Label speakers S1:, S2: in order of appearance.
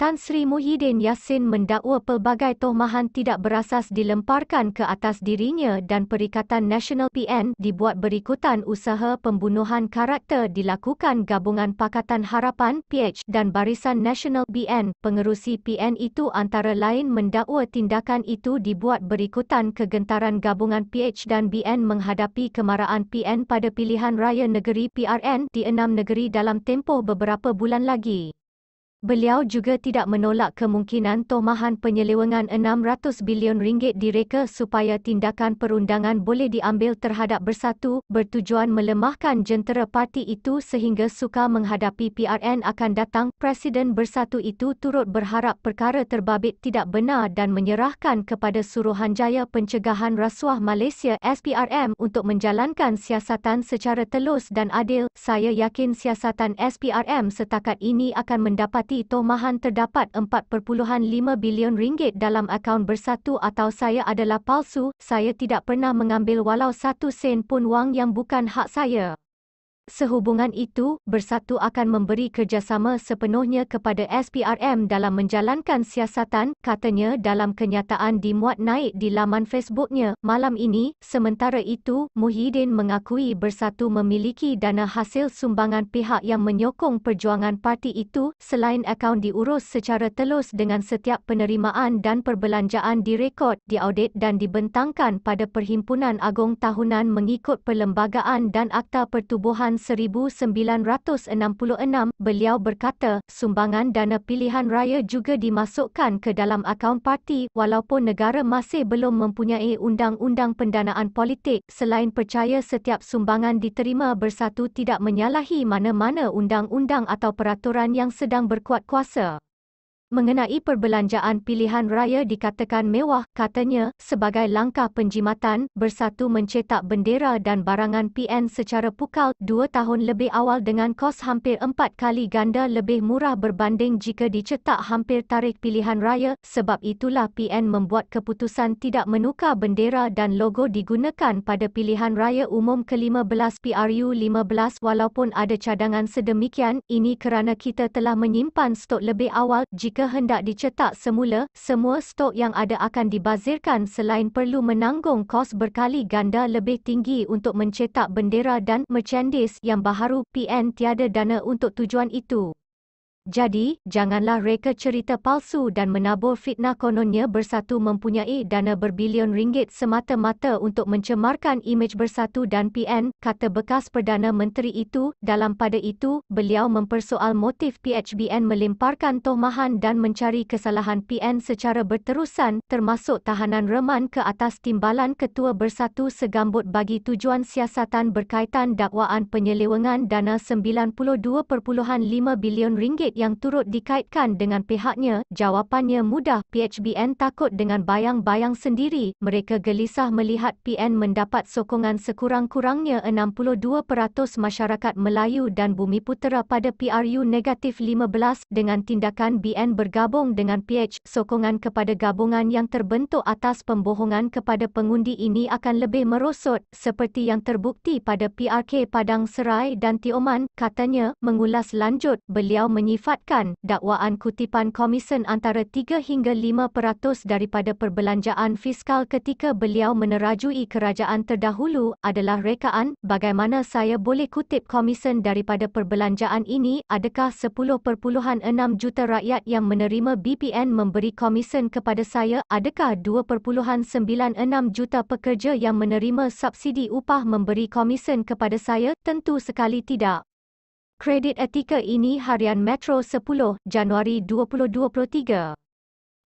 S1: Tan Sri Muhyiddin Yassin mendakwa pelbagai tohmahan tidak berasas dilemparkan ke atas dirinya dan Perikatan Nasional PN dibuat berikutan usaha pembunuhan karakter dilakukan gabungan Pakatan Harapan PH dan Barisan Nasional BN. Pengerusi PN itu antara lain mendakwa tindakan itu dibuat berikutan kegentaran gabungan PH dan BN menghadapi kemarahan PN pada pilihan raya negeri PRN di enam negeri dalam tempoh beberapa bulan lagi. Beliau juga tidak menolak kemungkinan tomahan penyelewengan 600 bilion ringgit direka supaya tindakan perundangan boleh diambil terhadap bersatu bertujuan melemahkan jentera parti itu sehingga suka menghadapi PRN akan datang. Presiden bersatu itu turut berharap perkara terbabit tidak benar dan menyerahkan kepada Suruhanjaya Pencegahan Rasuah Malaysia SPRM untuk menjalankan siasatan secara telus dan adil. Saya yakin siasatan SPRM setakat ini akan mendapat Bupati Toh Mahan terdapat 4.5 bilion ringgit dalam akaun bersatu atau saya adalah palsu, saya tidak pernah mengambil walau satu sen pun wang yang bukan hak saya. Sehubungan itu, Bersatu akan memberi kerjasama sepenuhnya kepada SPRM dalam menjalankan siasatan, katanya dalam kenyataan dimuat naik di laman Facebooknya malam ini. Sementara itu, Muhyiddin mengakui Bersatu memiliki dana hasil sumbangan pihak yang menyokong perjuangan parti itu selain akaun diurus secara telus dengan setiap penerimaan dan perbelanjaan direkod, diaudit dan dibentangkan pada Perhimpunan Agong Tahunan mengikut Perlembagaan dan Akta Pertubuhan 1966, beliau berkata, sumbangan dana pilihan raya juga dimasukkan ke dalam akaun parti walaupun negara masih belum mempunyai undang-undang pendanaan politik selain percaya setiap sumbangan diterima bersatu tidak menyalahi mana-mana undang-undang atau peraturan yang sedang berkuat kuasa mengenai perbelanjaan pilihan raya dikatakan mewah, katanya, sebagai langkah penjimatan, bersatu mencetak bendera dan barangan PN secara pukal, dua tahun lebih awal dengan kos hampir empat kali ganda lebih murah berbanding jika dicetak hampir tarikh pilihan raya, sebab itulah PN membuat keputusan tidak menukar bendera dan logo digunakan pada pilihan raya umum ke-15 PRU-15 walaupun ada cadangan sedemikian, ini kerana kita telah menyimpan stok lebih awal, jika jika hendak dicetak semula, semua stok yang ada akan dibazirkan selain perlu menanggung kos berkali ganda lebih tinggi untuk mencetak bendera dan merchandise yang baharu PN tiada dana untuk tujuan itu. Jadi, janganlah reka cerita palsu dan menabur fitnah kononnya bersatu mempunyai dana berbilion ringgit semata-mata untuk mencemarkan imej bersatu dan PN, kata bekas Perdana Menteri itu. Dalam pada itu, beliau mempersoal motif PHBN melimparkan tohmahan dan mencari kesalahan PN secara berterusan, termasuk tahanan reman ke atas timbalan ketua bersatu segambut bagi tujuan siasatan berkaitan dakwaan penyelewengan dana 92.5 bilion ringgit duit yang turut dikaitkan dengan pihaknya? Jawapannya mudah, PHBN takut dengan bayang-bayang sendiri. Mereka gelisah melihat PN mendapat sokongan sekurang-kurangnya 62% masyarakat Melayu dan bumi putera pada PRU negatif 15 dengan tindakan BN bergabung dengan PH. Sokongan kepada gabungan yang terbentuk atas pembohongan kepada pengundi ini akan lebih merosot seperti yang terbukti pada PRK Padang Serai dan Tioman, katanya mengulas lanjut, beliau menyifat disifatkan dakwaan kutipan komisen antara 3 hingga 5% daripada perbelanjaan fiskal ketika beliau menerajui kerajaan terdahulu adalah rekaan bagaimana saya boleh kutip komisen daripada perbelanjaan ini adakah 10.6 juta rakyat yang menerima BPN memberi komisen kepada saya adakah 2.96 juta pekerja yang menerima subsidi upah memberi komisen kepada saya tentu sekali tidak Kredit etika ini harian Metro 10 Januari 2023.